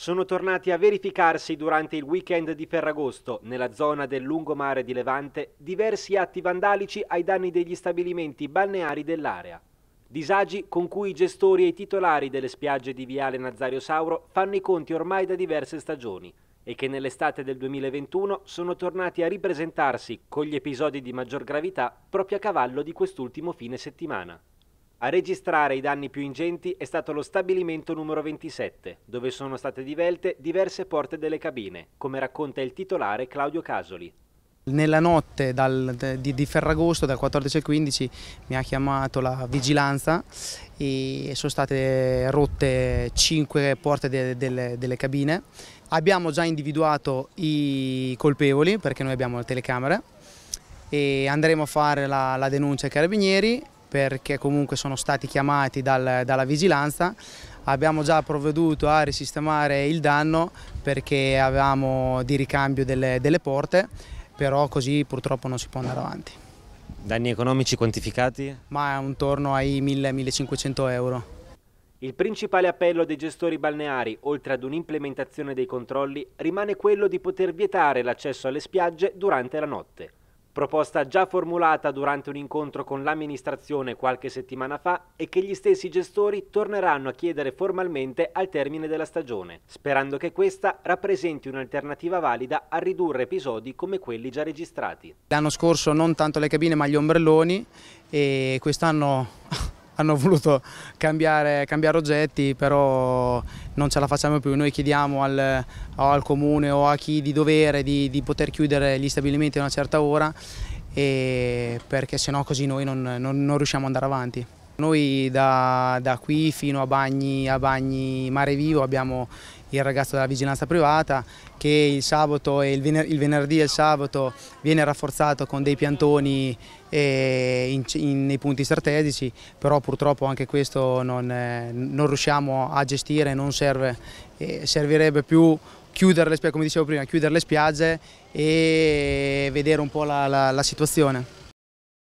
sono tornati a verificarsi durante il weekend di Ferragosto, nella zona del lungomare di Levante, diversi atti vandalici ai danni degli stabilimenti balneari dell'area. Disagi con cui i gestori e i titolari delle spiagge di Viale Nazario Sauro fanno i conti ormai da diverse stagioni e che nell'estate del 2021 sono tornati a ripresentarsi con gli episodi di maggior gravità proprio a cavallo di quest'ultimo fine settimana. A registrare i danni più ingenti è stato lo stabilimento numero 27, dove sono state divelte diverse porte delle cabine, come racconta il titolare Claudio Casoli. Nella notte dal, di, di, Ferragosto, dal 14 al 15, mi ha chiamato la vigilanza e sono state rotte 5 porte de, delle, delle cabine. Abbiamo già individuato i colpevoli perché noi abbiamo le telecamere e andremo a fare la, la denuncia ai carabinieri perché comunque sono stati chiamati dal, dalla vigilanza. Abbiamo già provveduto a risistemare il danno perché avevamo di ricambio delle, delle porte, però così purtroppo non si può andare avanti. Danni economici quantificati? Ma intorno ai 1000-1500 euro. Il principale appello dei gestori balneari, oltre ad un'implementazione dei controlli, rimane quello di poter vietare l'accesso alle spiagge durante la notte proposta già formulata durante un incontro con l'amministrazione qualche settimana fa e che gli stessi gestori torneranno a chiedere formalmente al termine della stagione, sperando che questa rappresenti un'alternativa valida a ridurre episodi come quelli già registrati. L'anno scorso non tanto le cabine ma gli ombrelloni e quest'anno hanno voluto cambiare, cambiare, oggetti, però non ce la facciamo più. Noi chiediamo al, al comune o a chi di dovere di, di, poter chiudere gli stabilimenti a una certa ora, perché sennò così noi non, non, non riusciamo ad andare avanti. Noi da, da qui fino a Bagni, a Bagni Mare Vivo abbiamo il ragazzo della vigilanza privata che il, sabato, il, vener il venerdì e il sabato viene rafforzato con dei piantoni eh, in, in, nei punti strategici, però purtroppo anche questo non, eh, non riusciamo a gestire, non serve, eh, servirebbe più chiudere le, come dicevo prima, chiudere le spiagge e vedere un po' la, la, la situazione.